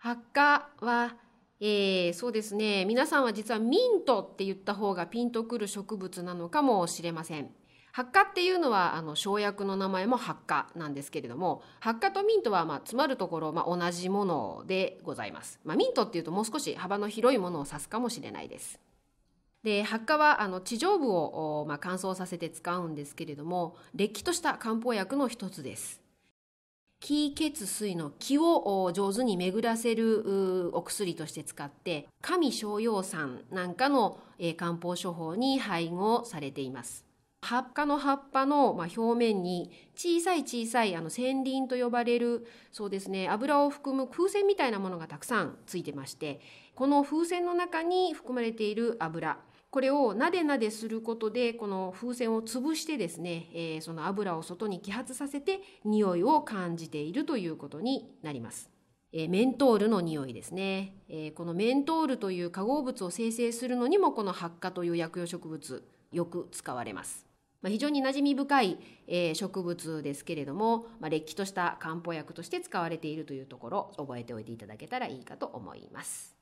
墓は、えー、そうですね皆さんは実はミントって言った方がピンとくる植物なのかもしれません。発火っていうのはあの生薬の名前も発火なんですけれども発火とミントはまあ詰まるところまあ同じものでございます、まあ、ミントっていうともう少し幅の広いものを指すかもしれないですで発火はあの地上部をまあ乾燥させて使うんですけれどもれっきとした漢方薬の一つです気血水の気を上手に巡らせるお薬として使って神逍遥散なんかの、漢方処方に配合されています葉っぱの葉っぱの、まあ、表面に小さい小さいあの線輪と呼ばれるそうですね油を含む風船みたいなものがたくさんついてましてこの風船の中に含まれている油これをなでなですることでこの風船を潰してですね、えー、その油を外に揮発させて匂いを感じているということになります。えー、メントールの匂いですね、えー、このメントールという化合物を生成するのにもこの発火という薬用植物よく使われます。まあ、非常に馴染み深い、えー、植物ですけれども、まあ、れっきとした漢方薬として使われているというところ覚えておいていただけたらいいかと思います。